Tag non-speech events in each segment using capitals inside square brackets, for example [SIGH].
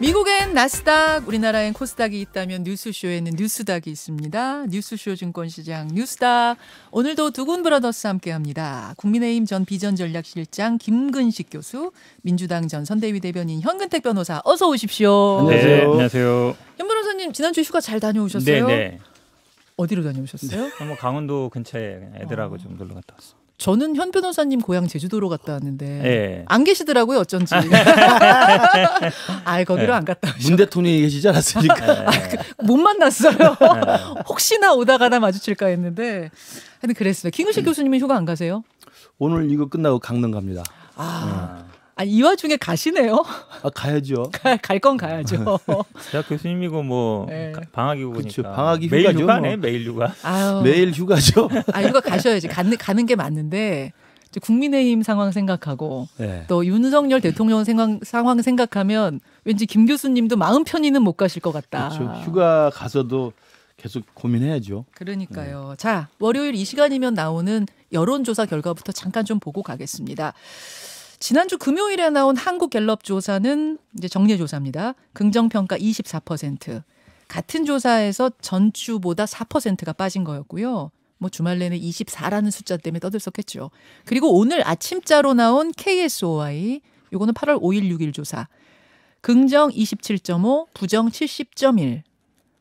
미국엔 나스닥, 우리나라엔 코스닥이 있다면 뉴스쇼에는 뉴스닥이 있습니다. 뉴스쇼 증권시장 뉴스닥. 오늘도 두군 브라더스 함께합니다. 국민의힘 전 비전전략실장 김근식 교수, 민주당 전 선대위 대변인 현근택 변호사 어서 오십시오. 안녕하세요. 네, 안녕하세요. 현 변호사님 지난주 휴가 잘 다녀오셨어요? 네, 네. 어디로 다녀오셨어요? 네, 뭐 강원도 근처에 애들하고 어. 좀 놀러 갔다 왔어요. 저는 현 변호사님 고향 제주도로 갔다 왔는데 예. 안 계시더라고요 어쩐지. 아 [LAUGHS] 거기로 예. 안 갔다 오셨. 문 대통령이 계시지 않았으니까 예. 아, 그 못 만났어요. 예. [LAUGHS] 혹시나 오다가나 마주칠까 했는데 하여튼 그랬어요. 김우식 음. 교수님은 휴가 안 가세요? 오늘 이거 끝나고 강릉 갑니다. 아. 음. 아, 이 와중에 가시네요. 아 가야죠. [LAUGHS] 갈 건 가야죠. [LAUGHS] 대학 교수님이고 뭐 네. 방학이고 그쵸, 보 방학이 휴가죠, 휴가네 뭐. 매일 휴가. 아유. 매일 휴가죠. 아 휴가 가셔야지 가는 가는 게 맞는데 국민의힘 상황 생각하고 네. 또 윤석열 대통령 생각, 상황 생각하면 왠지 김 교수님도 마음 편히는 못 가실 것 같다. 그렇죠. 휴가 가서도 계속 고민해야죠. 그러니까요. 네. 자 월요일 이 시간이면 나오는 여론조사 결과부터 잠깐 좀 보고 가겠습니다. 지난주 금요일에 나온 한국 갤럽 조사는 이제 정례 조사입니다. 긍정 평가 24%. 같은 조사에서 전주보다 4%가 빠진 거였고요. 뭐 주말 내내 24라는 숫자 때문에 떠들썩했죠. 그리고 오늘 아침자로 나온 KSOI 요거는 8월 5일 6일 조사. 긍정 27.5, 부정 70.1.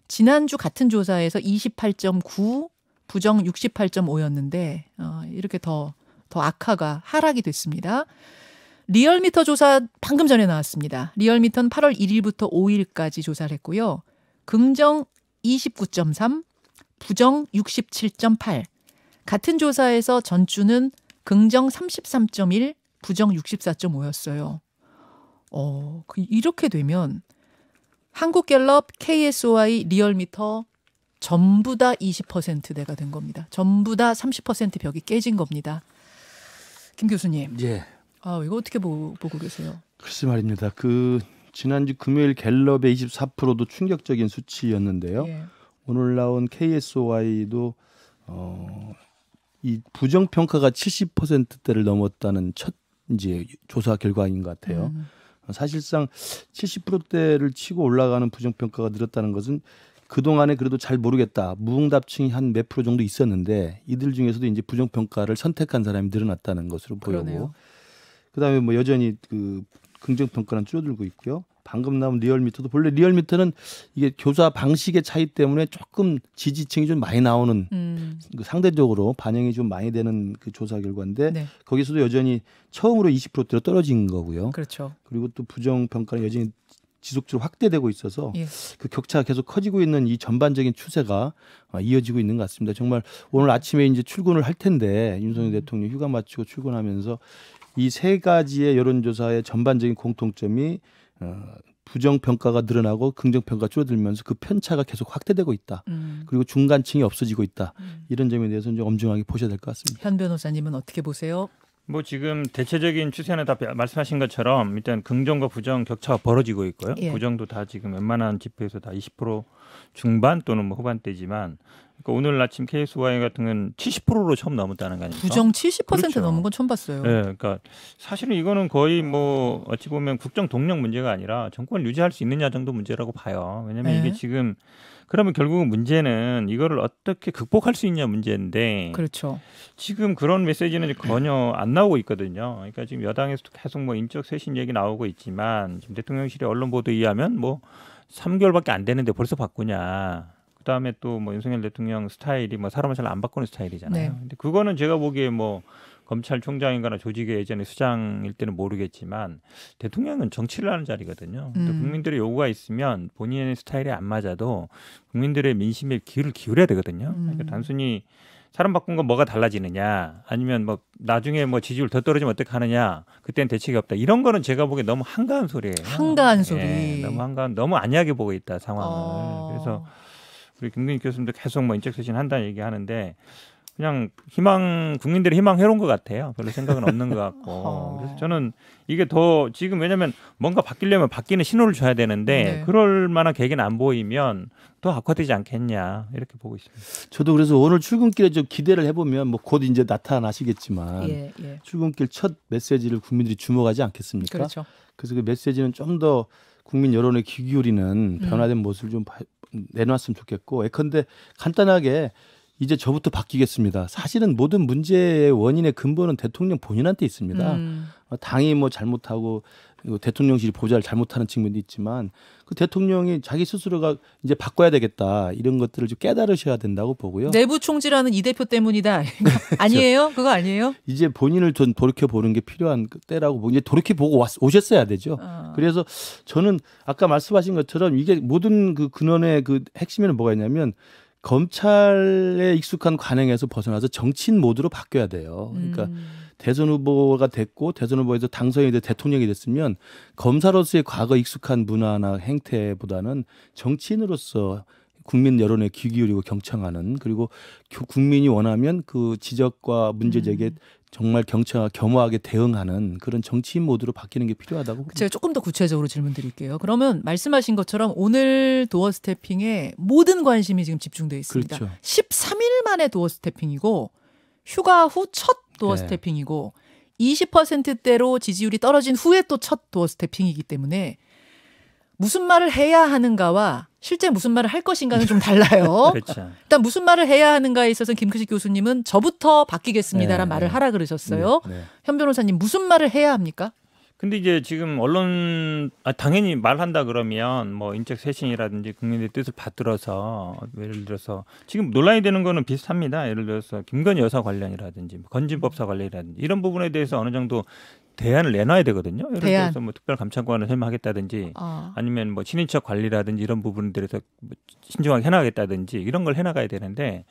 지난주 같은 조사에서 28.9, 부정 68.5였는데 어 이렇게 더더 더 악화가 하락이 됐습니다. 리얼미터 조사 방금 전에 나왔습니다. 리얼미터는 8월 1일부터 5일까지 조사를 했고요. 긍정 29.3, 부정 67.8. 같은 조사에서 전주는 긍정 33.1, 부정 64.5였어요. 어, 그 이렇게 되면 한국갤럽, KSOI, 리얼미터 전부 다 20%대가 된 겁니다. 전부 다 30% 벽이 깨진 겁니다. 김 교수님. 예. 아 이거 어떻게 보, 보고 계세요? 글쎄 말입니다. 그 지난주 금요일 갤럽의 24%도 충격적인 수치였는데요. 예. 오늘 나온 KSOI도 어, 이 부정 평가가 70%대를 넘었다는 첫 이제 조사 결과인 것 같아요. 음. 사실상 70%대를 치고 올라가는 부정 평가가 늘었다는 것은 그동안에 그래도 잘 모르겠다. 무응답층이 한 몇 프로 정도 있었는데 이들 중에서도 이제 부정평가를 선택한 사람이 늘어났다는 것으로 보이고 그다음에 뭐 여전히 그 긍정 평가는 줄어들고 있고요. 방금 나온 리얼미터도 본래 리얼미터는 이게 교사 방식의 차이 때문에 조금 지지층이 좀 많이 나오는 음. 그 상대적으로 반영이 좀 많이 되는 그 조사 결과인데 네. 거기서도 여전히 처음으로 20%대로 떨어진 거고요. 그렇죠. 그리고 또 부정 평가는 여전히 지속적으로 확대되고 있어서 예. 그 격차가 계속 커지고 있는 이 전반적인 추세가 아, 이어지고 있는 것 같습니다. 정말 오늘 아침에 이제 출근을 할 텐데 윤석열 음. 대통령 휴가 마치고 출근하면서 이세 가지의 여론조사의 전반적인 공통점이 어, 부정 평가가 늘어나고 긍정 평가 가 줄어들면서 그 편차가 계속 확대되고 있다. 음. 그리고 중간층이 없어지고 있다. 음. 이런 점에 대해서 이제 엄중하게 보셔야 될 것 같습니다. 현 변호사님은 어떻게 보세요? 뭐 지금 대체적인 추세는 다 말씀하신 것처럼 일단 긍정과 부정 격차가 벌어지고 있고요. 예. 부정도 다 지금 웬만한 지표에서 다 20% 중반 또는 뭐 후반대지만 그러니까 오늘 아침 KSY 같은 건 70%로 처음 넘었다는 거 아닙니까? 부정 70% 그렇죠. 넘은 건 처음 봤어요. 네, 그러니까 사실은 이거는 거의 뭐 어찌 보면 국정 동력 문제가 아니라 정권을 유지할 수 있느냐 정도 문제라고 봐요. 왜냐하면 네. 이게 지금 그러면 결국 문제는 이거를 어떻게 극복할 수 있냐 문제인데 그렇죠. 지금 그런 메시지는 전혀 안 나오고 있거든요. 그러니까 지금 여당에서 도 계속 뭐 인적 쇄신 얘기 나오고 있지만 지금 대통령실의 언론 보도에 의하면 뭐 3개월밖에 안 되는데 벌써 바꾸냐. 그다음에 또 뭐 윤석열 대통령 스타일이 뭐 사람을 잘 안 바꾸는 스타일이잖아요. 네. 근데 그거는 제가 보기에 뭐 검찰총장인가나 조직의 예전에 수장일 때는 모르겠지만 대통령은 정치를 하는 자리거든요. 음. 국민들의 요구가 있으면 본인의 스타일이안 맞아도 국민들의 민심에 귀를 기울여야 되거든요. 음. 그러니까 단순히 사람 바꾼 건 뭐가 달라지느냐 아니면 뭐 나중에 뭐 지지율 더 떨어지면 어떻게 하느냐 그때는 대책이 없다 이런 거는 제가 보기에 너무 한가한 소리예요. 한가한 예, 소리. 예, 너무 한가한 너무 안이하게 보고 있다 상황을. 어. 그래서 우리 김근희 교수님도 계속 뭐 인적 쇄신 한다는 얘기 하는데 그냥 희망 국민들이 희망 해놓은것 같아요. 별로 생각은 없는 것 같고 [LAUGHS] 어. 그래서 저는 이게 더 지금 왜냐하면 뭔가 바뀌려면 바뀌는 신호를 줘야 되는데 네. 그럴 만한 계기는 안 보이면 더 악화되지 않겠냐 이렇게 보고 있습니다. 저도 그래서 오늘 출근길에 좀 기대를 해보면 뭐 곧 이제 나타나시겠지만 예, 예. 출근길 첫 메시지를 국민들이 주목하지 않겠습니까? 그렇죠. 그래서 그 메시지는 좀 더 국민 여론의귀 기울이는 음. 변화된 음. 모습을 좀 내놨으면 좋겠고 예컨대 간단하게 이제 저부터 바뀌겠습니다. 사실은 모든 문제의 원인의 근본은 대통령 본인한테 있습니다. 음. 어, 당이 뭐 잘못하고 뭐 대통령실이 보좌를 잘못하는 측면도 있지만 그 대통령이 자기 스스로가 이제 바꿔야 되겠다 이런 것들을 좀 깨달으셔야 된다고 보고요. 내부 총질하는 이 대표 때문이다. [LAUGHS] 그렇죠. 아니에요? 그거 아니에요? 이제 본인을 좀 돌이켜 보는 게 필요한 그 때라고 이제 돌이켜 보고 오셨어야 되죠. 어. 그래서 저는 아까 말씀하신 것처럼 이게 모든 그 근원의 그 핵심에는 뭐가 있냐면 검찰에 익숙한 관행에서 벗어나서 정치인 모드로 바뀌어야 돼요. 그러니까 음. 대선 후보가 됐고 대선 후보에서 당선이 돼 대통령이 됐으면 검사로서의 과거 익숙한 문화나 행태보다는 정치인으로서 국민 여론에 귀 기울이고 경청하는 그리고 국민이 원하면 그 지적과 문제 제기에 음. 정말 경청 겸허하게 대응하는 그런 정치인 모드로 바뀌는 게 필요하다고. 제가 조금 더 구체적으로 질문드릴게요. 그러면 말씀하신 것처럼 오늘 도어 스태핑에 모든 관심이 지금 집중되어 있습니다. 그렇죠. 13일 만에 도어 스태핑이고 휴가 후 첫 도어 스태핑이고 20%대로 지지율이 떨어진 후에 또 첫 도어 스태핑이기 때문에 무슨 말을 해야 하는가와 실제 무슨 말을 할 것인가는 좀 달라요. [LAUGHS] 그렇죠. 일단 무슨 말을 해야 하는가에 있어서 김크식 교수님은 저부터 바뀌겠습니다라는 네, 말을 네. 하라 그러셨어요. 네, 네, 현 변호사님 무슨 말을 해야 합니까? 근데 이제 지금 언론 아, 당연히 말한다 그러면 뭐 인적 쇄신이라든지 국민의 뜻을 받들어서 예를 들어서 지금 논란이 되는 거는 비슷합니다. 예를 들어서 김건희 여사 관련이라든지 뭐 건진법사 관련이라든지 이런 부분에 대해서 어느 정도 대안을 내놔야 되거든요. 예를 대안. 들어서 뭐 특별 감찰관을 설명하겠다든지 어. 아니면 뭐 친인척 관리라든지 이런 부분들에서 뭐 신중하게 해나가겠다든지 이런 걸 해나가야 되는데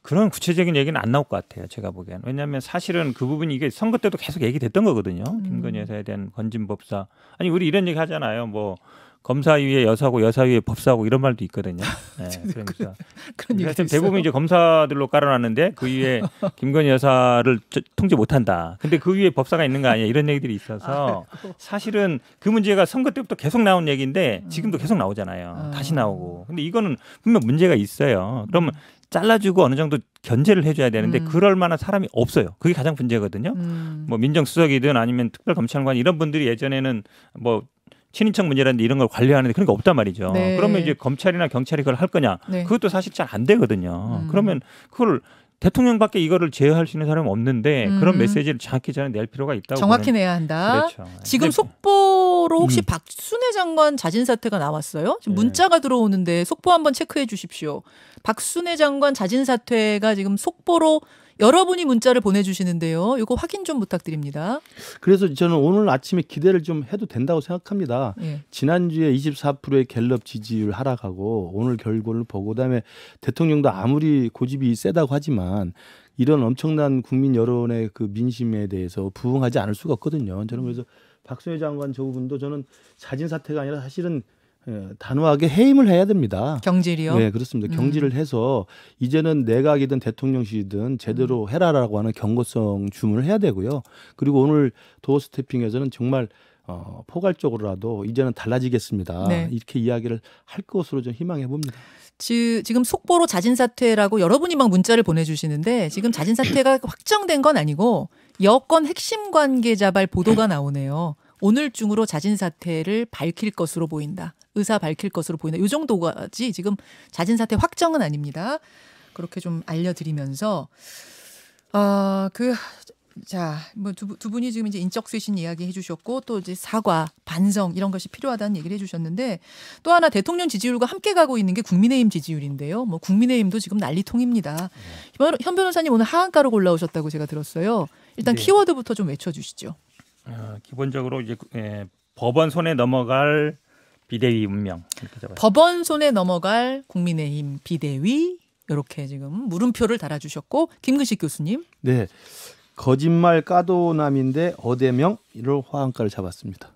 그런 구체적인 얘기는 안 나올 것 같아요. 제가 보기에는 왜냐하면 사실은 그 부분이 이게 선거 때도 계속 얘기됐던 거거든요. 음. 김건희 여사에 대한 건진법사 아니 우리 이런 얘기 하잖아요. 뭐 검사위에 여사고 여사위에 법사고 이런 말도 있거든요. [LAUGHS] 네, 그러니까 그런 대부분 이제 검사들로 깔아놨는데 그 위에 [LAUGHS] 김건희 여사를 저, 통제 못한다. 근데 그 위에 법사가 있는 거 아니야 이런 얘기들이 있어서 아, 사실은 그 문제가 선거 때부터 계속 나온 얘기인데 음. 지금도 계속 나오잖아요. 아. 다시 나오고. 근데 이거는 분명 문제가 있어요. 그러면 음. 잘라주고 어느 정도 견제를 해줘야 되는데 음. 그럴 만한 사람이 없어요. 그게 가장 문제거든요. 음. 뭐 민정수석이든 아니면 특별검찰관 이런 분들이 예전에는 뭐 친인척 문제라든지 이런 걸 관리하는데 그런 게 없단 말이죠. 네. 그러면 이제 검찰이나 경찰이 그걸 할 거냐? 네. 그것도 사실 잘 안 되거든요. 음. 그러면 그걸 대통령밖에 이거를 제어할 수 있는 사람은 없는데 음. 그런 메시지를 정확히 저는 낼 필요가 있다고 정확히 보는. 내야 한다. 그렇죠. 지금 근 속보로 혹시 음. 박순애 장관 자진 사퇴가 나왔어요? 지금 네. 문자가 들어오는데 속보 한번 체크해 주십시오. 박순애 장관 자진 사퇴가 지금 속보로 여러분이 문자를 보내주시는데요. 이거 확인 좀 부탁드립니다. 그래서 저는 오늘 아침에 기대를 좀 해도 된다고 생각합니다. 예. 지난주에 24%의 갤럽 지지율 하락하고 오늘 결과를 보고 그다음에 대통령도 아무리 고집이 세다고 하지만 이런 엄청난 국민 여론의 그 민심에 대해서 부응하지 않을 수가 없거든요. 저는 그래서 박순애 장관 저 부분도 저는 자진 사퇴가 아니라 사실은 예, 단호하게 해임을 해야 됩니다. 경질이요? 네, 그렇습니다. 음. 경질을 해서 이제는 내각이든 대통령실이든 제대로 음. 해라라고 하는 경고성 주문을 해야 되고요. 그리고 오늘 도어 스태핑에서는 정말 어, 포괄적으로라도 이제는 달라지겠습니다. 네. 이렇게 이야기를 할 것으로 좀 희망해 봅니다. 지금 속보로 자진사퇴라고 여러분이 막 문자를 보내주시는데 지금 자진사퇴가 [CLEARS THROAT] 확정된 건 아니고 여권 핵심 관계자발 보도가 나오네요. 오늘 중으로 자진사퇴를 밝힐 것으로 보인다. 의사 밝힐 것으로 보인다. 요 정도까지 지금 자진 사퇴 확정은 아닙니다. 그렇게 좀 알려드리면서 아그 자, 뭐두 두 분이 지금 이제 인적 쇄신 이야기 해주셨고 또 이제 사과, 반성 이런 것이 필요하다는 얘기를 해주셨는데 또 하나 대통령 지지율과 함께 가고 있는 게 국민의힘 지지율인데요. 뭐 국민의힘도 지금 난리통입니다. 네. 현 변호사님 오늘 하한가로 골라오셨다고 제가 들었어요. 일단 네. 키워드부터 좀 외쳐주시죠. 어, 기본적으로 이제 에, 예, 법원 손에 넘어갈 비대위 운명 법원 손에 넘어갈 국민의힘 비대위 이렇게 지금 물음표를 달아주셨고 김근식 교수님. 네. 거짓말 까도남인데 어대명 이럴 화한가를 잡았습니다.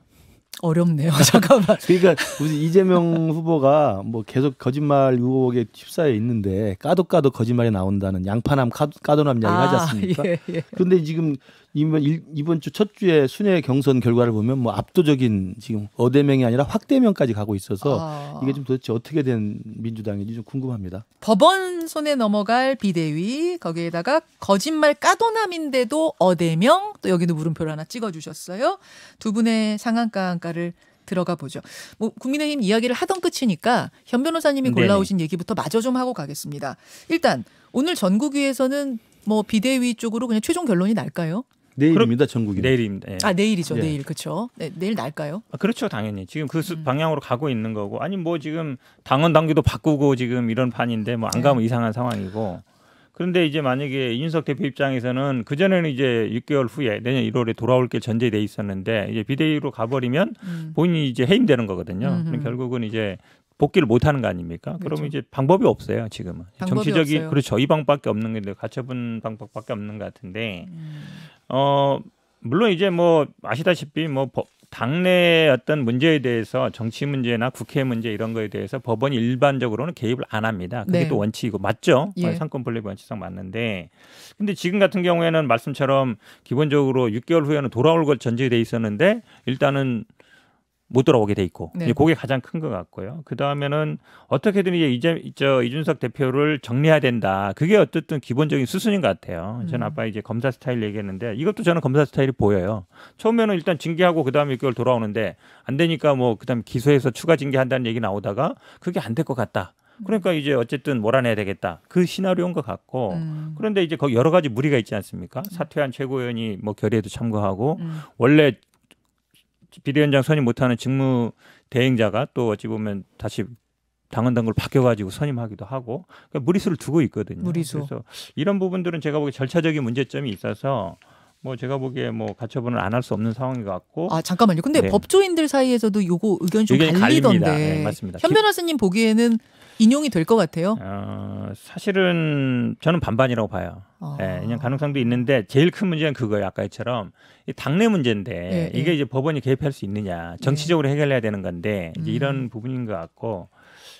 어렵네요. [LAUGHS] 잠깐만. 그러니까 무슨 이재명 후보가 뭐 계속 거짓말 유혹에 휩싸여 있는데 까도 까도 거짓말이 나온다는 양파남 까도, 까도남 이야기 아, 하지 않습니까? 예, 예. 그런데 지금 이번 일, 이번 주 첫 주에 순회 경선 결과를 보면 뭐 압도적인 지금 어대명이 아니라 확대명까지 가고 있어서 아. 이게 좀 도대체 어떻게 된 민주당인지 좀 궁금합니다. 법원 손에 넘어갈 비대위 거기에다가 거짓말 까도남인데도 어대명 또 여기도 물음표를 하나 찍어주셨어요. 두 분의 상한가한가를 들어가 보죠. 뭐 국민의힘 이야기를 하던 끝이니까 현 변호사님이 네. 골라오신 네네. 얘기부터 마저 좀 하고 가겠습니다. 일단 오늘 전국위에서는 뭐 비대위 쪽으로 그냥 최종 결론이 날까요? 내일입니다, 전국이. 내일입니다. 예. 아 내일이죠, 예. 내일 그렇죠. 네, 내일 날까요? 아, 그렇죠, 당연히 지금 그 음. 방향으로 가고 있는 거고 아니 뭐 지금 당원 당규도 바꾸고 지금 이런 판인데 뭐안 네. 가면 네. 이상한 상황이고 그런데 이제 만약에 이준석 대표 입장에서는 그 전에는 이제 6개월 후에 내년 1월에 돌아올 게 전제돼 있었는데 이제 비대위로 가버리면 음. 본인이 이제 해임되는 거거든요. 결국은 이제 복귀를 못 하는 거 아닙니까? 그렇죠. 그러면 이제 방법이 없어요, 지금은. 방법이 정치적인 없어요. 그렇죠. 이 방법밖에 없는 건데 가처분 방법밖에 없는 것 같은데. 음. 어, 물론 이제 뭐 아시다시피 뭐 당내 어떤 문제에 대해서 정치 문제나 국회 문제 이런 거에 대해서 법원이 일반적으로는 개입을 안 합니다. 그게 네. 또 원칙이고 맞죠? 예. 뭐 상권 분립 원칙상 맞는데 근데 지금 같은 경우에는 말씀처럼 기본적으로 6개월 후에는 돌아올 걸 전제돼 있었는데 일단은 못 돌아오게 돼 있고 네. 그게 가장 큰 것 같고요. 그 다음에는 어떻게든 이제 이재저 이준석 대표를 정리해야 된다. 그게 어쨌든 기본적인 수순인 것 같아요. 저는 음. 아빠 이제 검사 스타일 얘기했는데 이것도 저는 검사 스타일이 보여요. 처음에는 일단 징계하고 그 다음에 6개월 돌아오는데 안 되니까 뭐 그다음 에 기소해서 추가 징계한다는 얘기 나오다가 그게 안 될 것 같다. 음. 그러니까 이제 어쨌든 몰아내야 되겠다. 그 시나리오인 것 같고. 음. 그런데 이제 거기 여러 가지 무리가 있지 않습니까? 음. 사퇴한 최고위원이 뭐 결의에도 참고하고 음. 원래 비대위원장 선임 못하는 직무 대행자가 또 어찌 보면 다시 당헌 당구를 바뀌어가지고 선임하기도 하고 그러니까 무리수를 두고 있거든요. 무리수. 그래서 이런 부분들은 제가 보기에 절차적인 문제점이 있어서 뭐 제가 보기에 뭐 가처분을 안 할 수 없는 상황인 것 같고. 아 잠깐만요. 근데 네. 법조인들 사이에서도 요거 의견 좀 갈리던데. 네, 맞습니다. 현 변호사님 보기에는 인용이 될 것 같아요. 어, 사실은 저는 반반이라고 봐요. 아. 예, 그냥 가능성도 있는데 제일 큰 문제는 그거예요. 아까처럼 이 당내 문제인데 예, 이게 예. 이제 법원이 개입할 수 있느냐 정치적으로 네. 해결해야 되는 건데 이제 음. 이런 부분인 것 같고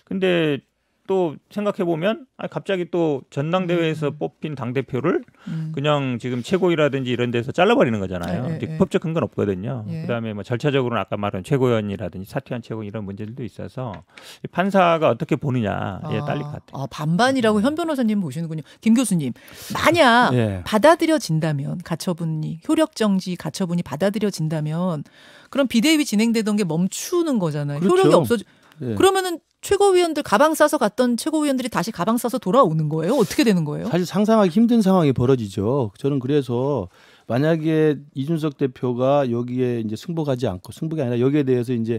근데 또 생각해 보면 아 갑자기 또 전당대회에서 음. 뽑힌 당 대표를 음. 그냥 지금 최고위라든지 이런 데서 잘라버리는 거잖아요. 예, 예, 법적 근거는 없거든요. 예. 그다음에 뭐 절차적으로는 아까 말한 최고위원이라든지 사퇴한 최고 이런 문제들도 있어서 판사가 어떻게 보느냐에 아, 딸릴 것 같아요. 아, 반반이라고 음. 현 변호사님 보시는군요. 김 교수님 만약 예. 받아들여진다면 가처분이 효력 정지 가처분이 받아들여진다면 그럼 비대위 진행되던 게 멈추는 거잖아요. 그렇죠. 효력이 없어지. 예. 그러면은 최고위원들 가방 싸서 갔던 최고위원들이 다시 가방 싸서 돌아오는 거예요? 어떻게 되는 거예요? 사실 상상하기 힘든 상황이 벌어지죠. 저는 그래서 만약에 이준석 대표가 여기에 이제 승복하지 않고 승복이 아니라 여기에 대해서 이제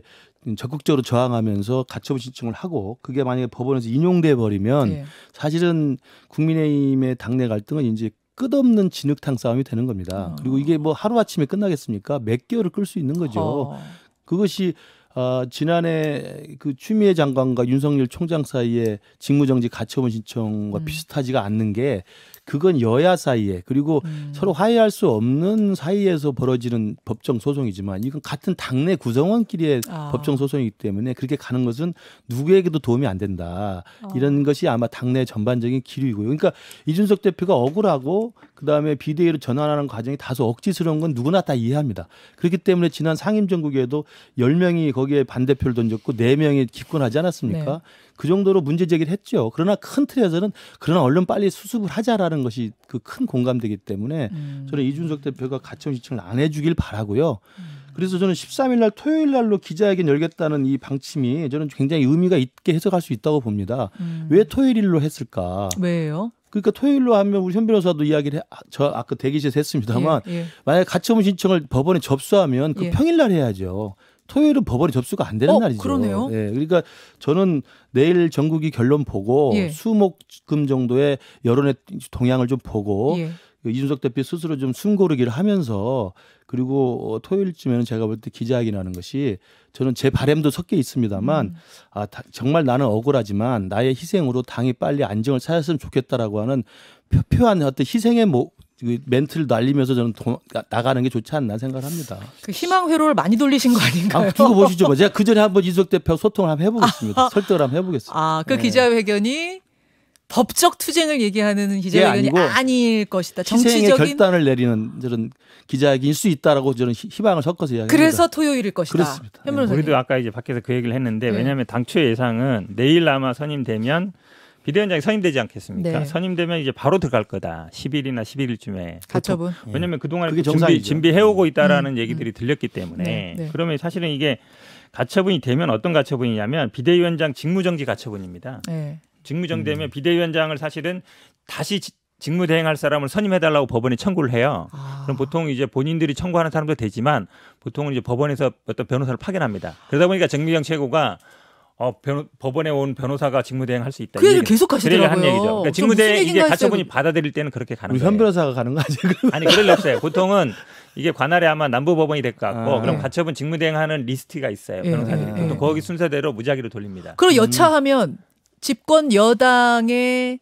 적극적으로 저항하면서 가처분 신청을 하고 그게 만약에 법원에서 인용돼 버리면 예. 사실은 국민의힘의 당내 갈등은 이제 끝없는 진흙탕 싸움이 되는 겁니다. 어. 그리고 이게 뭐 하루아침에 끝나겠습니까? 몇 개월을 끌 수 있는 거죠. 어. 그것이 어, 지난해 그 추미애 장관과 윤석열 총장 사이에 직무정지 가처분 신청과 음. 비슷하지가 않는 게 그건 여야 사이에 그리고 음. 서로 화해할 수 없는 사이에서 벌어지는 법정 소송이지만 이건 같은 당내 구성원끼리의 아. 법정 소송이기 때문에 그렇게 가는 것은 누구에게도 도움이 안 된다. 어. 이런 것이 아마 당내 전반적인 기류이고요. 그러니까 이준석 대표가 억울하고 그다음에 비대위로 전환하는 과정이 다소 억지스러운 건 누구나 다 이해합니다. 그렇기 때문에 지난 상임정국에도 10명이 거기에 반대표를 던졌고 4명이 기권하지 않았습니까? 네. 그 정도로 문제 제기를 했죠. 그러나 큰 틀에서는 그러나 얼른 빨리 수습을 하자라는 것이 그 큰 공감되기 때문에 음. 저는 이준석 대표가 가처분 신청을 안 해주길 바라고요. 음. 그래서 저는 13일 날 토요일 날로 기자회견 열겠다는 이 방침이 저는 굉장히 의미가 있게 해석할 수 있다고 봅니다. 음. 왜 토요일로 일 했을까? 왜요? 그러니까 토요일로 하면 우리 현 변호사도 이야기를 해, 아, 저 아까 대기실에서 했습니다만 예, 예. 만약에 가처분 신청을 법원에 접수하면 그 예. 평일날 해야죠. 토요일은 법원에 접수가 안 되는 어, 날이죠. 그러네요. 예. 그러니까 저는 내일 전국이 결론 보고 예. 수목금 정도의 여론의 동향을 좀 보고 예. 그 이준석 대표 스스로 좀 숨고르기를 하면서 그리고 어, 토요일쯤에는 제가 볼 때 기자회견하는 것이 저는 제 바램도 섞여 있습니다만 음. 아 다, 정말 나는 억울하지만 나의 희생으로 당이 빨리 안정을 찾았으면 좋겠다라고 하는 표표한 어떤 희생의 뭐 멘트를 날리면서 저는 도, 나가는 게 좋지 않나 생각합니다. 그 희망 회로를 많이 돌리신 거 아닌가요? 아, 두고 보시죠. 뭐. 제가 그 전에 한번 이준석 대표 소통을 한번 해보겠습니다. 아, 설득을 한번 해보겠습니다. 아그 네. 기자회견이 법적 투쟁을 얘기하는 기자회견이 아닐 것이다. 정치적인 결단을 내리는 저런 기자회견일 수 있다라고 저는 희망을 섞어서 이야기합니다. 그래서 토요일일 것이다. 그렇습니다. 네. 우리도 아까 이제 밖에서 그 얘기를 했는데 네. 왜냐하면 당초 예상은 내일 아마 선임되면 비대위원장이 선임되지 않겠습니까? 네. 선임되면 이제 바로 들어갈 거다. 10일이나 11일쯤에. 가처분. 그렇죠? 네. 왜냐하면 그동안 준비, 준비해오고 음. 있다라는 음, 얘기들이 음. 들렸기 때문에. 네. 네. 그러면 사실은 이게 가처분이 되면 어떤 가처분이냐면 비대위원장 직무정지 가처분입니다. 네. 직무정대면 음. 비대위원장을 사실은 다시 직무대행할 사람을 선임해달라고 법원에 청구를 해요. 아. 그럼 보통 이제 본인들이 청구하는 사람도 되지만 보통은 이제 법원에서 어떤 변호사를 파견합니다. 그러다 보니까 정미경 최고가 어, 변호, 법원에 온 변호사가 직무대행 할수 있다. 그 얘기를 계속 하시더라고요. 한 얘기죠. 그러니까 직무대행 이제 가처분이 있 받아들일 때는 그렇게 가는 거예요. 현 변호사가 가는 거 아니에요? 아니 그럴 리 없어요. 보통은 이게 관할에 아마 남부법원이 될 것 같고 아. 그럼 가처분 직무대행하는 리스트가 있어요. 예, 변호사들이 예. 보통 예. 거기 순서대로 무작위로 돌립니다. 그럼 여차하면 집권 여당의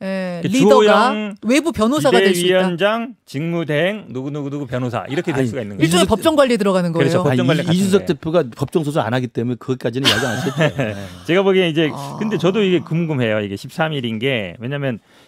에, 예, 리더가 외부 변호사가 될 수 있다. 위원장 직무대행 누구 누구 누구 변호사 이렇게 될아 수가 있는 거죠. 일종의 법정 관리 들어가는 거예요. 그렇죠. 법정 관리 이준석 대표가 법정 소송 안 하기 때문에 그것까지는 야기안 했어요. [LAUGHS] 제가 보기에 이제 아... 근데 저도 이게 궁금해요. 이게 13일인 게왜냐하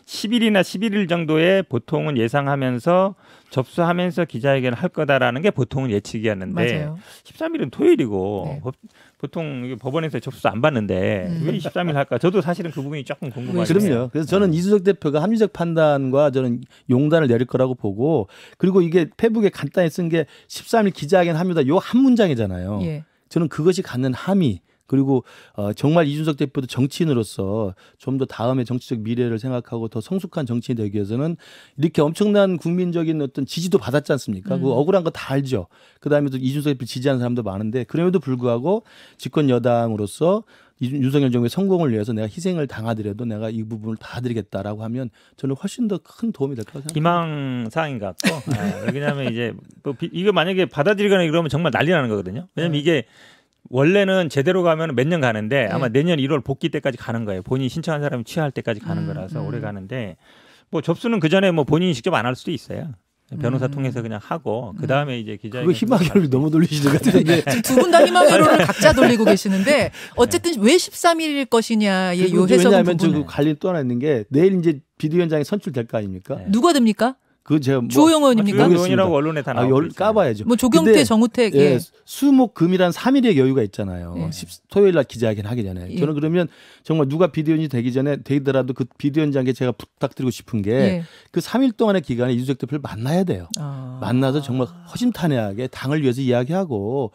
10일이나 11일 정도에 보통은 예상하면서 접수하면서 기자회견을 할 거다라는 게 보통은 예측이었는데 맞아요. 13일은 토요일이고 네. 법, 보통 법원에서 접수 안 받는데 음. 왜 23일 할까? 저도 사실은 그 부분이 조금 궁금하요 그럼요. 그래서 저는 네. 이수석 대표가 합리적 판단과 저는 용단을 내릴 거라고 보고 그리고 이게 페북에 간단히 쓴 게 13일 기자회견 합니다. 요 한 문장이잖아요. 예. 저는 그것이 갖는 함의 그리고 어, 정말 이준석 대표도 정치인으로서 좀 더 다음의 정치적 미래를 생각하고 더 성숙한 정치인 되기 위해서는 이렇게 엄청난 국민적인 어떤 지지도 받았지 않습니까? 그 음. 그 억울한 거 다 알죠. 그다음에 또 이준석 대표 지지하는 사람도 많은데 그럼에도 불구하고 집권 여당으로서 윤석열 정부의 성공을 위해서 내가 희생을 당하더라도 내가 이 부분을 다 드리겠다라고 하면 저는 훨씬 더 큰 도움이 될 거라고 생각합니다. 희망 사항인 것 같고 아, 왜냐하면 이제 뭐 이거 만약에 받아들이거나 이러면 정말 난리 나는 거거든요. 왜냐면 네. 이게 원래는 제대로 가면 몇 년 가는데 네. 아마 내년 1월 복귀 때까지 가는 거예요. 본인이 신청한 사람이 취할 때까지 가는 음, 거라서 음. 오래 가는데 뭐 접수는 그 전에 뭐 본인이 직접 안 할 수도 있어요. 변호사 음. 통해서 그냥 하고 음. 그 다음에 이제 기자 그 희망회로 너무 돌리시는 것 같은데 두분 다 희망회로를 각자 돌리고 네. 계시는데 네. 어쨌든 네. 왜 13일일 것이냐의 요 해석 왜냐하면 저그 갈릴 또 하나 있는 게 내일 이제 비대위원장이 선출될 거 아닙니까? 네. 누가 됩니까? 그 제가 뭐주호원입니까주호원이라고 아, 언론에 다 아, 나오고 아, 까봐야죠. 뭐 조경태, 정우택 예. 예. 수목금이란 3일의 여유가 있잖아요. 예. 10, 토요일 날 기자회견 하기 전에 예. 저는 그러면 정말 누가 비대위원이 되기 전에 되더라도 그 비대위원장께 제가 부탁드리고 싶은 게그 예. 3일 그 동안의 기간에 이준석 대표를 만나야 돼요. 아. 만나서 정말 허심탄회하게 당을 위해서 이야기하고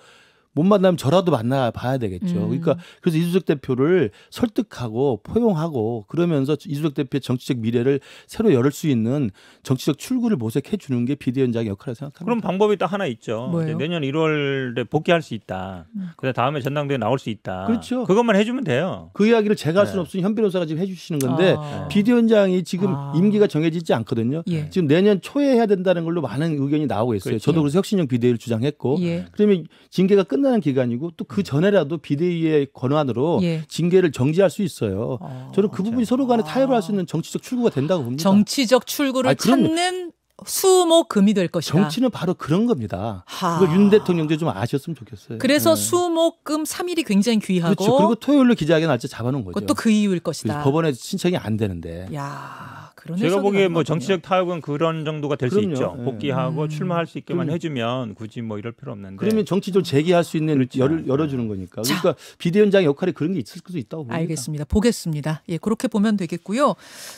못 만나면 저라도 만나 봐야 되겠죠. 음. 그러니까 그래서 이준석 대표를 설득하고 포용하고 그러면서 이준석 대표의 정치적 미래를 새로 열을 수 있는 정치적 출구를 모색해 주는 게 비대위원장의 역할이라고 생각합니다. 그럼 방법이 딱 하나 있죠. 내년 1월에 복귀할 수 있다. 음. 그다음 에 전당대회 나올 수 있다. 그렇죠. 그것만 해주면 돼요. 그 이야기를 제가 할 네. 수는 네. 없으니 현 변호사가 지금 해주시는 건데 아. 비대위원장이 지금 아. 임기가 정해지지 않거든요. 예. 지금 내년 초에 해야 된다는 걸로 많은 의견이 나오고 있어요. 그렇죠. 저도 그래서 혁신형 비대위를 주장했고 예. 그러면 징계가 끝나 끝나는 기간이고 또그 음. 전에라도 비대위의 권한으로 예. 징계를 정지할 수 있어요. 아, 저는 그 부분이 서로 간에 타협을 할수 아. 있는 정치적 출구가 된다고 봅니다. 정치적 출구를 아니, 찾는 수목금이 될 것이다. 정치는 바로 그런 겁니다. 그걸 윤 대통령도 좀 아셨으면 좋겠어요. 그래서 네. 수목금 3일이 굉장히 귀하고 그렇죠. 그리고 토요일로 기자회견 날짜 잡아놓은 거죠. 그것도 그 이유일 것이다. 법원에 신청이 안 되는데. 야... 그런 제가 보기에 뭐 정치적 타협은 그런 정도가 될 수 있죠. 예. 복귀하고 음. 출마할 수 있게만 해주면 굳이 뭐 이럴 필요 없는데. 그러면 정치적 재기할 수 있는 그렇죠. 열을 열어주는 거니까. 자. 그러니까 비대위원장의 역할이 그런 게 있을 수도 있다고 봅니다. 알겠습니다. 보겠습니다. 예, 그렇게 보면 되겠고요.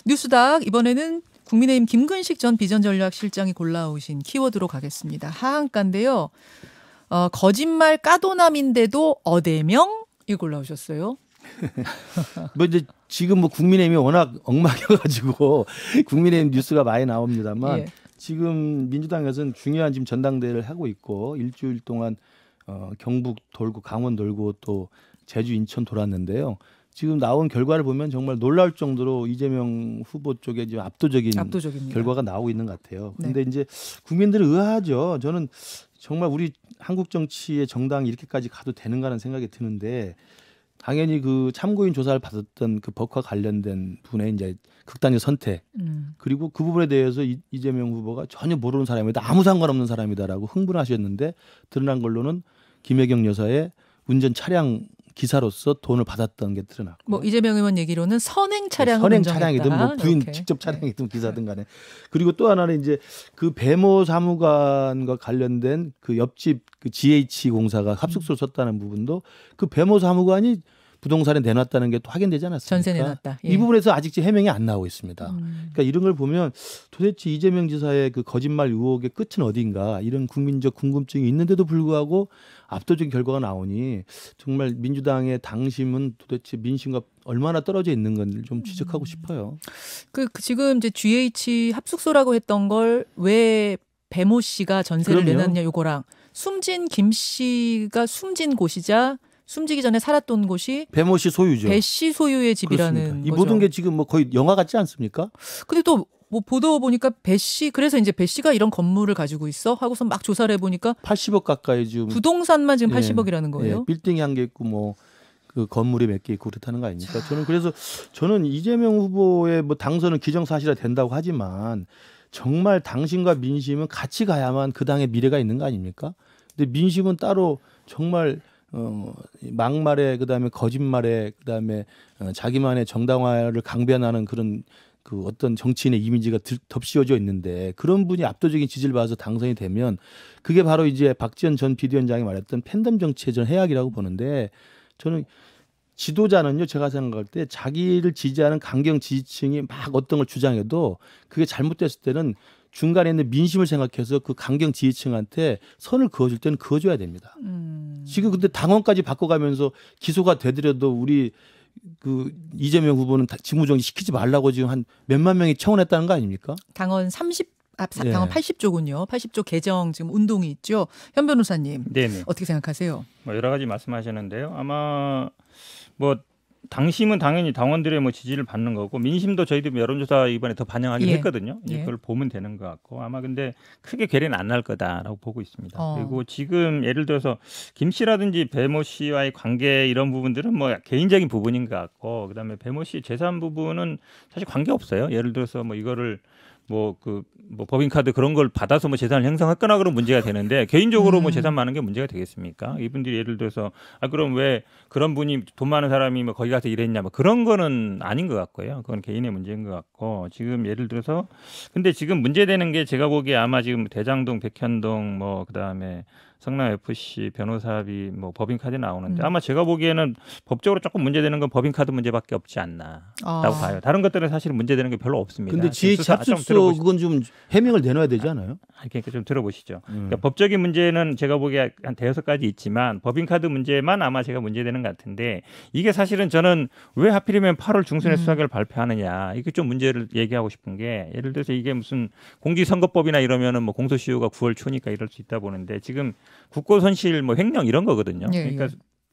뉴스닥 이번에는 국민의힘 김근식 전 비전전략실장이 골라오신 키워드로 가겠습니다. 하한가인데요. 어, 거짓말 까도남인데도 어대명 이 골라오셨어요. 뭐 이제 지금 뭐 국민의힘이 워낙 엉망이어가지고 [LAUGHS] 국민의힘 뉴스가 많이 나옵니다만 예. 지금 민주당에서는 중요한 지금 전당대회를 하고 있고 일주일 동안 어, 경북 돌고 강원 돌고 또 제주 인천 돌았는데요. 지금 나온 결과를 보면 정말 놀랄 정도로 이재명 후보 쪽에 지금 압도적인 압도적입니다. 결과가 나오고 있는 것 같아요. 네. 근데 네. 이제 국민들은 의아하죠. 저는 정말 우리 한국 정치의 정당이 이렇게까지 가도 되는가라는 생각이 드는데 당연히 그 참고인 조사를 받았던 그 법과 관련된 분의 이제 극단적 선택 음. 그리고 그 부분에 대해서 이, 이재명 후보가 전혀 모르는 사람이다 아무 상관없는 사람이다라고 흥분하셨는데 드러난 걸로는 김혜경 여사의 운전 차량 기사로서 돈을 받았던 게 드러났고. 뭐 이재명 의원 얘기로는 선행 네, 차량을 선행 차량이든 뭐 부인 이렇게. 직접 차량이든 네. 기사든 간에 그리고 또 하나는 이제 그 배모 사무관과 관련된 그 옆집 그 GH 공사가 합숙소 썼다는 음. 부분도 그 배모 사무관이 부동산에 내놨다는 게 또 확인되지 않았습니까? 전세 내놨다. 예. 이 부분에서 아직 해명이 안 나오고 있습니다. 음. 그러니까 이런 걸 보면 도대체 이재명 지사의 그 거짓말 유혹의 끝은 어딘가 이런 국민적 궁금증이 있는데도 불구하고 압도적인 결과가 나오니 정말 민주당의 당심은 도대체 민심과 얼마나 떨어져 있는 건지 좀 지적하고 음. 싶어요. 그, 그 지금 이제 GH 합숙소라고 했던 걸 왜 배모 씨가 전세를 그럼요. 내놨냐 요거랑 숨진 김 씨가 숨진 곳이자 숨지기 전에 살았던 곳이 배모 씨 소유죠. 배 씨 소유의 집이라는 그렇습니다. 이 거죠. 모든 게 지금 뭐 거의 영화 같지 않습니까? 근데 또 뭐 보도 보니까 배씨 그래서 이제 배 씨가 이런 건물을 가지고 있어 하고서 막 조사를 해 보니까 80억 가까이 지금 부동산만 지금 예, 80억이라는 예, 거예요. 예, 빌딩이 한 개 있고 뭐 그 건물이 몇 개 있고 그렇다는 거 아닙니까? 저는 그래서 저는 이재명 후보의 뭐 당선은 기정사실화 된다고 하지만 정말 당신과 민심은 같이 가야만 그 당의 미래가 있는 거 아닙니까? 근데 민심은 따로 정말 어, 막말에 그다음에 거짓말에 그다음에 어, 자기만의 정당화를 강변하는 그런 그 어떤 정치인의 이미지가 덮씌워져 있는데 그런 분이 압도적인 지지를 받아서 당선이 되면 그게 바로 이제 박지원 전 비대위원장이 말했던 팬덤 정치의 전 해악이라고 보는데 저는 지도자는요 제가 생각할 때 자기를 지지하는 강경 지지층이 막 어떤 걸 주장해도 그게 잘못됐을 때는 중간에 있는 민심을 생각해서 그 강경 지지층한테 선을 그어줄 때는 그어줘야 됩니다. 음. 지금 근데 당원까지 바꿔가면서 기소가 되더라도 우리 그 이재명 후보는 직무정지 시키지 말라고 지금 한 몇만 명이 청원했다는 거 아닙니까? 당원 30 아, 예. 당원 네. 80조군요. 80조 개정 지금 운동이 있죠. 현 변호사님 네네. 어떻게 생각하세요? 뭐 여러 가지 말씀하셨는데요. 아마 뭐 당심은 당연히 당원들의 뭐 지지를 받는 거고 민심도 저희도 여론조사 이번에 더 반영하긴 예. 했거든요. 이 예. 그걸 보면 되는 것 같고 아마 근데 크게 괴리는 안 날 거다라고 보고 있습니다. 어. 그리고 지금 예를 들어서 김 씨라든지 배모 씨와의 관계 이런 부분들은 뭐 개인적인 부분인 것 같고 그다음에 배모 씨 재산 부분은 사실 관계 없어요. 예를 들어서 뭐 이거를 뭐그뭐 그, 뭐 법인카드 그런 걸 받아서 뭐 재산을 형성했거나 그런 문제가 되는데 개인적으로 뭐 음. 뭐 재산 많은 게 문제가 되겠습니까? 이분들이 예를 들어서 아 그럼 왜 그런 분이 돈 많은 사람이 뭐 거기 가서 일했냐 뭐 그런 거는 아닌 것 같고요. 그건 개인의 문제인 것 같고 지금 예를 들어서 근데 지금 문제되는 게 제가 보기에 아마 지금 대장동, 백현동 뭐 그다음에 성남 FC 변호사비 뭐 법인카드 나오는데 음. 아마 제가 보기에는 법적으로 조금 문제되는 건 법인카드 문제밖에 없지 않나라고 아. 봐요. 다른 것들은 사실 문제되는 게 별로 없습니다. 근데 지혜차 아, 압수 그건 좀 해명을 내놔야 되지 않아요? 그러니까 좀 들어보시죠. 그러니까 음. 그러니까 법적인 문제는 제가 보기에 한 대여섯 가지 있지만 법인카드 문제만 아마 제가 문제되는 것 같은데 이게 사실은 저는 왜 하필이면 8월 중순에 음. 수사결 발표하느냐 이게 좀 문제를 얘기하고 싶은 게 예를 들어서 이게 무슨 공직선거법이나 이러면은 뭐 공소시효가 9월 초니까 이럴 수 있다 보는데 지금 국고손실 뭐 횡령 이런 거거든요. 예, 그러니까 예.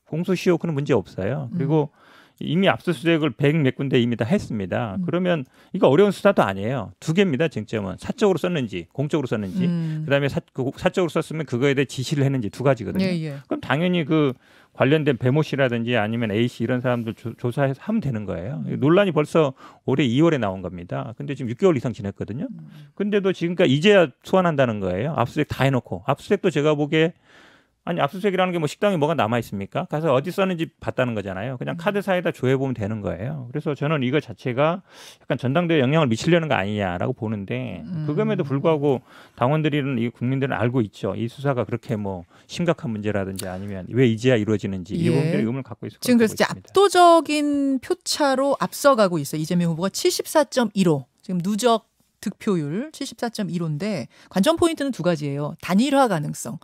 공소시효 그런 문제 없어요. 음. 그리고 음. 이미 압수수색을 백 몇 군데 이미 다 했습니다. 음. 그러면 이거 어려운 수사도 아니에요. 두 개입니다. 쟁점은 사적으로 썼는지 공적으로 썼는지 음. 그다음에 사, 그 사적으로 썼으면 그거에 대해 지시를 했는지 두 가지거든요. 예, 예. 그럼 당연히 그 관련된 배모 씨라든지 아니면 A 씨 이런 사람들 조, 사해서 하면 되는 거예요. 음. 논란이 벌써 올해 2월에 나온 겁니다. 근데 지금 6개월 이상 지냈거든요. 음. 근데도 지금까지 이제야 소환한다는 거예요. 압수수색 다 해놓고 압수수색도 제가 보기에 아니 압수수색이라는 게 뭐 식당에 뭐가 남아 있습니까? 가서 어디 썼는지 봤다는 거잖아요. 그냥 음. 카드사에다 조회 해 보면 되는 거예요. 그래서 저는 이거 자체가 약간 전당대회 영향을 미치려는 거 아니냐라고 보는데 음. 그럼에도 불구하고 당원들이는 이 국민들은 알고 있죠. 이 수사가 그렇게 뭐 심각한 문제라든지 아니면 왜 이제야 이루어지는지 예. 이부분들 의문을 갖고 있을 지금 그래서 압도적인 표차로 앞서가고 있어요. 이재명 후보가 74.15 지금 누적 득표율 74.15인데 관전 포인트는 두 가지예요. 단일화 가능성.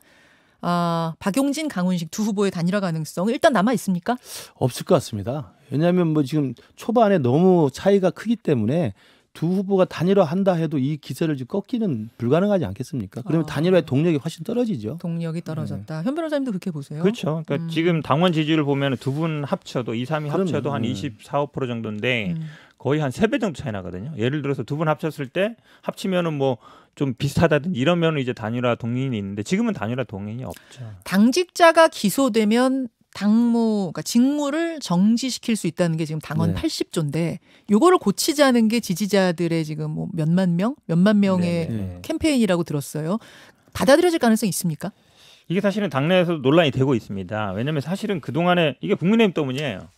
아, 박용진, 강훈식 두 후보의 단일화 가능성 일단 남아 있습니까? 없을 것 같습니다. 왜냐하면 뭐 지금 초반에 너무 차이가 크기 때문에 두 후보가 단일화한다 해도 이 기세를 지금 꺾기는 불가능하지 않겠습니까? 그러면 아. 단일화의 동력이 훨씬 떨어지죠. 동력이 떨어졌다. 네. 현 변호사님도 그렇게 보세요? 그렇죠. 그러니까 음. 지금 당원 지지율 보면 두 분 합쳐도 2, 3위 그러면, 합쳐도 한 24, 5% 정도인데 음. 거의 한 세 배 정도 차이 나거든요. 예를 들어서 두 분 합쳤을 때 합치면은 뭐좀 비슷하다든지 이런면은 이제 단일화 동인이 있는데 지금은 단일화 동인이 없죠. 당직자가 기소되면 당무 그러니까 직무를 정지시킬 수 있다는 게 지금 당헌 네. 80조인데 요거를 고치자는 게 지지자들의 지금 뭐 몇만 명, 몇만 명의 네. 네. 네. 캠페인이라고 들었어요. 받아들여질 가능성이 있습니까? 이게 사실은 당내에서 논란이 되고 있습니다. 왜냐하면 사실은 그 동안에 이게 국민의힘 때문이에요.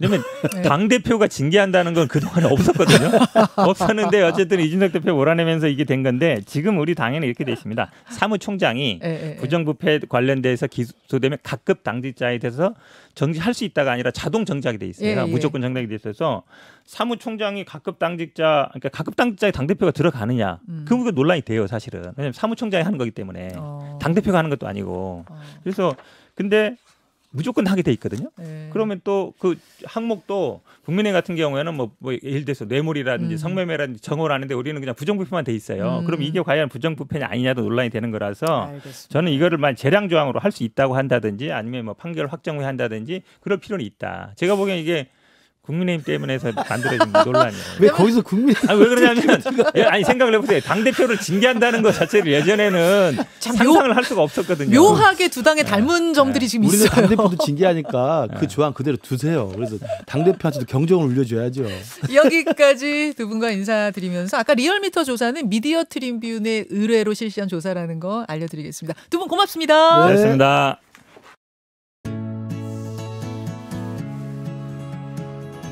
왜냐면 네. 당 대표가 징계한다는 건 그동안에 없었거든요. 없었는데 어쨌든 이준석 대표 몰아내면서 이게 된 건데 지금 우리 당에는 이렇게 돼 있습니다. 사무총장이 예, 예, 예. 부정부패 관련돼서 기소되면 각급 당직자에 대해서 정지할 수 있다가 아니라 자동 정지하게 돼 있습니다. 예, 예. 무조건 정지하게 돼 있어서 사무총장이 각급 당직자 그러니까 각급 당직자에 당 대표가 들어가느냐 음. 그 부분 논란이 돼요 사실은 왜냐면 사무총장이 하는 거기 때문에 어. 당 대표가 하는 것도 아니고 어. 그래서 근데 무조건 하게 돼 있거든요. 네. 그러면 또 그 항목도 국민의 같은 경우에는 뭐, 뭐 예를 들어서 뇌물이라든지 음. 성매매라든지 정오라는데 우리는 그냥 부정부패만 돼 있어요. 음. 그럼 이게 과연 부정부패냐 아니냐도 논란이 되는 거라서 알겠습니다. 저는 이거를 만 재량 조항으로 할 수 있다고 한다든지 아니면 뭐 판결 확정 을 한다든지 그럴 필요는 있다. 제가 보기엔 이게 국민의힘 때문에서 만들어진 논란이에요. 왜 거기서 국민? 아 왜 그러냐면 예, 아니 생각을 해보세요. 당 대표를 징계한다는 것 자체를 예전에는 상상을 묘, 할 수가 없었거든요. 묘하게 두 당의 네. 닮은 네. 점들이 지금 우리는 있어요. 당 대표도 징계하니까 [LAUGHS] 그 네. 조항 그대로 두세요. 그래서 당 대표한테도 경종을 울려줘야죠. 여기까지 두 분과 인사드리면서 아까 리얼미터 조사는 미디어 트림뷴의 의뢰로 실시한 조사라는 거 알려드리겠습니다. 두 분 고맙습니다. 네, 고맙습니다.